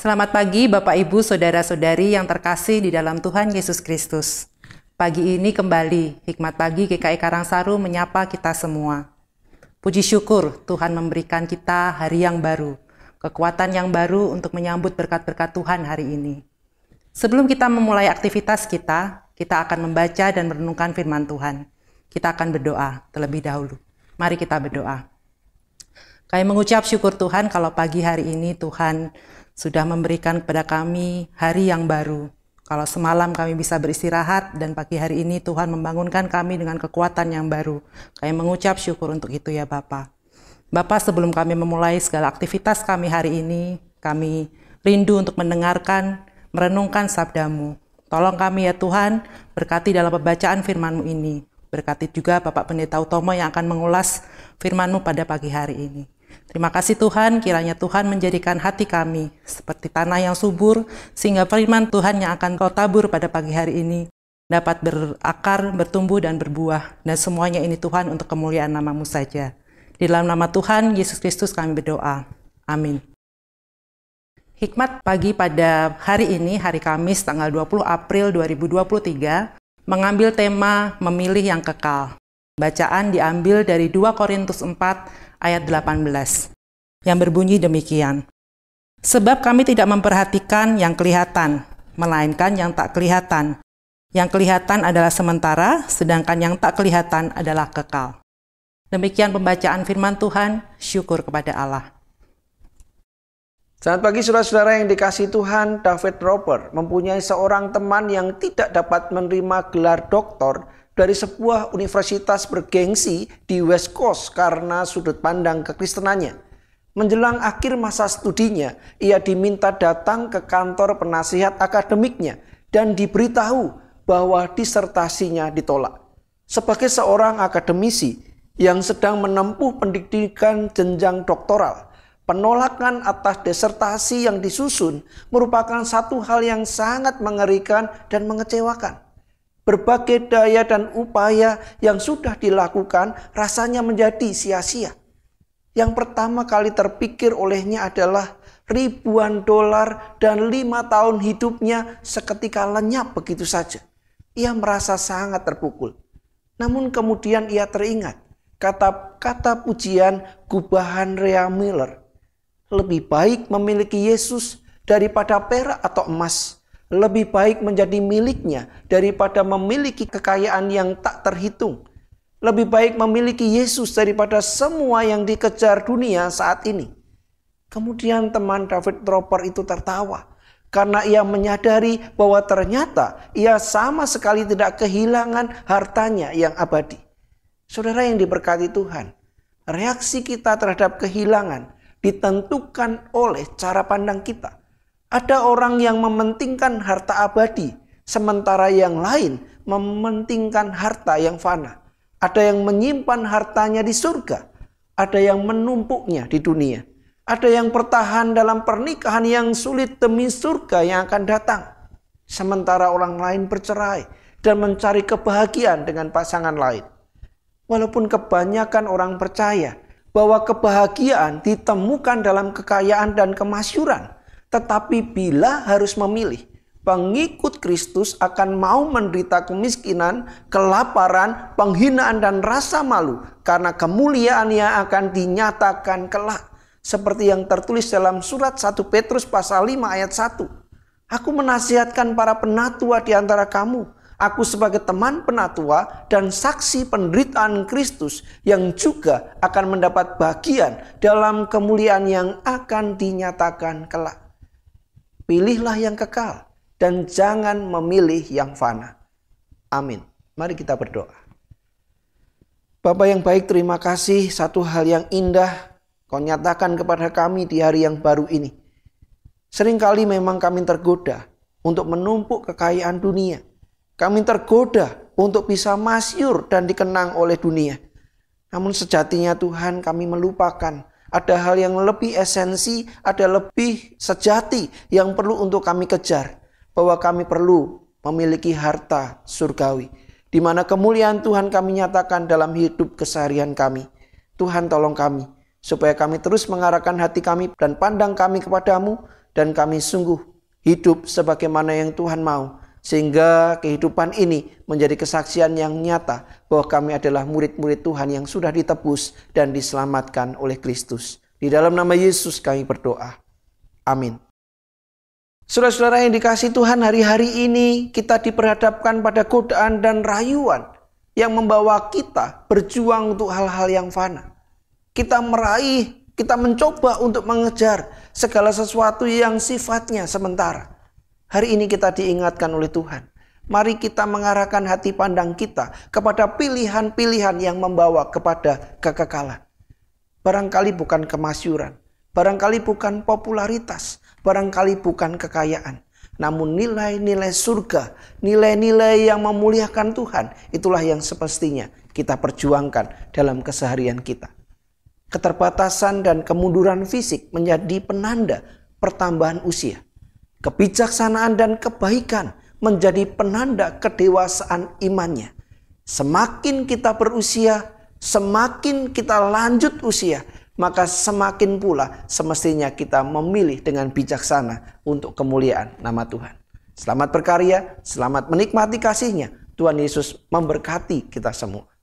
Selamat pagi Bapak Ibu, saudara-saudari yang terkasih di dalam Tuhan Yesus Kristus. Pagi ini kembali Hikmat Pagi GKI e Karangsaru menyapa kita semua. Puji syukur Tuhan memberikan kita hari yang baru, kekuatan yang baru untuk menyambut berkat-berkat Tuhan hari ini. Sebelum kita memulai aktivitas kita, kita akan membaca dan merenungkan firman Tuhan. Kita akan berdoa terlebih dahulu. Mari kita berdoa. Kami mengucap syukur Tuhan kalau pagi hari ini Tuhan sudah memberikan kepada kami hari yang baru. Kalau semalam kami bisa beristirahat dan pagi hari ini Tuhan membangunkan kami dengan kekuatan yang baru. Kami mengucap syukur untuk itu ya Bapak. Bapak sebelum kami memulai segala aktivitas kami hari ini, kami rindu untuk mendengarkan, merenungkan sabdamu. Tolong kami ya Tuhan, berkati dalam pembacaan firmanmu ini. Berkati juga Bapak Pendeta Utomo yang akan mengulas firmanmu pada pagi hari ini. Terima kasih Tuhan, kiranya Tuhan menjadikan hati kami seperti tanah yang subur, sehingga firman Tuhan yang akan kau tabur pada pagi hari ini dapat berakar, bertumbuh, dan berbuah. Dan semuanya ini Tuhan untuk kemuliaan namamu saja. Di dalam nama Tuhan, Yesus Kristus kami berdoa. Amin. Hikmat pagi pada hari ini, hari Kamis tanggal 20 April 2023, mengambil tema memilih yang kekal. Bacaan diambil dari 2 Korintus 4 ayat 18 yang berbunyi demikian. Sebab kami tidak memperhatikan yang kelihatan, melainkan yang tak kelihatan. Yang kelihatan adalah sementara, sedangkan yang tak kelihatan adalah kekal. Demikian pembacaan firman Tuhan, syukur kepada Allah. Saat pagi saudara-saudara yang dikasih Tuhan, David Roper mempunyai seorang teman yang tidak dapat menerima gelar doktor dari sebuah universitas bergengsi di West Coast karena sudut pandang kekristenannya. Menjelang akhir masa studinya, ia diminta datang ke kantor penasihat akademiknya dan diberitahu bahwa disertasinya ditolak. Sebagai seorang akademisi yang sedang menempuh pendidikan jenjang doktoral, penolakan atas disertasi yang disusun merupakan satu hal yang sangat mengerikan dan mengecewakan. Berbagai daya dan upaya yang sudah dilakukan rasanya menjadi sia-sia. Yang pertama kali terpikir olehnya adalah ribuan dolar dan lima tahun hidupnya seketika lenyap begitu saja. Ia merasa sangat terpukul. Namun kemudian ia teringat kata-kata pujian gubahan Rea Miller. Lebih baik memiliki Yesus daripada perak atau emas lebih baik menjadi miliknya daripada memiliki kekayaan yang tak terhitung. Lebih baik memiliki Yesus daripada semua yang dikejar dunia saat ini. Kemudian teman David Dropper itu tertawa karena ia menyadari bahwa ternyata ia sama sekali tidak kehilangan hartanya yang abadi. Saudara yang diberkati Tuhan, reaksi kita terhadap kehilangan ditentukan oleh cara pandang kita. Ada orang yang mementingkan harta abadi, sementara yang lain mementingkan harta yang fana. Ada yang menyimpan hartanya di surga, ada yang menumpuknya di dunia. Ada yang bertahan dalam pernikahan yang sulit demi surga yang akan datang. Sementara orang lain bercerai dan mencari kebahagiaan dengan pasangan lain. Walaupun kebanyakan orang percaya bahwa kebahagiaan ditemukan dalam kekayaan dan kemasyuran – tetapi bila harus memilih, pengikut Kristus akan mau menderita kemiskinan, kelaparan, penghinaan dan rasa malu karena kemuliaannya akan dinyatakan kelak seperti yang tertulis dalam surat 1 Petrus pasal 5 ayat 1. Aku menasihatkan para penatua di antara kamu. Aku sebagai teman penatua dan saksi penderitaan Kristus yang juga akan mendapat bagian dalam kemuliaan yang akan dinyatakan kelak. Pilihlah yang kekal dan jangan memilih yang fana. Amin. Mari kita berdoa. Bapak yang baik, terima kasih satu hal yang indah kau nyatakan kepada kami di hari yang baru ini. Seringkali memang kami tergoda untuk menumpuk kekayaan dunia. Kami tergoda untuk bisa masyur dan dikenang oleh dunia. Namun sejatinya Tuhan kami melupakan ada hal yang lebih esensi, ada lebih sejati yang perlu untuk kami kejar, bahwa kami perlu memiliki harta surgawi, di mana kemuliaan Tuhan kami nyatakan dalam hidup keseharian kami. Tuhan tolong kami, supaya kami terus mengarahkan hati kami dan pandang kami kepadamu, dan kami sungguh hidup sebagaimana yang Tuhan mau, sehingga kehidupan ini menjadi kesaksian yang nyata bahwa kami adalah murid-murid Tuhan yang sudah ditebus dan diselamatkan oleh Kristus. Di dalam nama Yesus kami berdoa. Amin. Saudara-saudara yang dikasih Tuhan hari-hari ini kita diperhadapkan pada godaan dan rayuan yang membawa kita berjuang untuk hal-hal yang fana. Kita meraih, kita mencoba untuk mengejar segala sesuatu yang sifatnya sementara Hari ini kita diingatkan oleh Tuhan. Mari kita mengarahkan hati pandang kita kepada pilihan-pilihan yang membawa kepada kekekalan. Barangkali bukan kemasyuran, barangkali bukan popularitas, barangkali bukan kekayaan. Namun nilai-nilai surga, nilai-nilai yang memuliakan Tuhan, itulah yang semestinya kita perjuangkan dalam keseharian kita. Keterbatasan dan kemunduran fisik menjadi penanda pertambahan usia. Kebijaksanaan dan kebaikan menjadi penanda kedewasaan imannya. Semakin kita berusia, semakin kita lanjut usia, maka semakin pula semestinya kita memilih dengan bijaksana untuk kemuliaan nama Tuhan. Selamat berkarya, selamat menikmati kasihnya. Tuhan Yesus memberkati kita semua.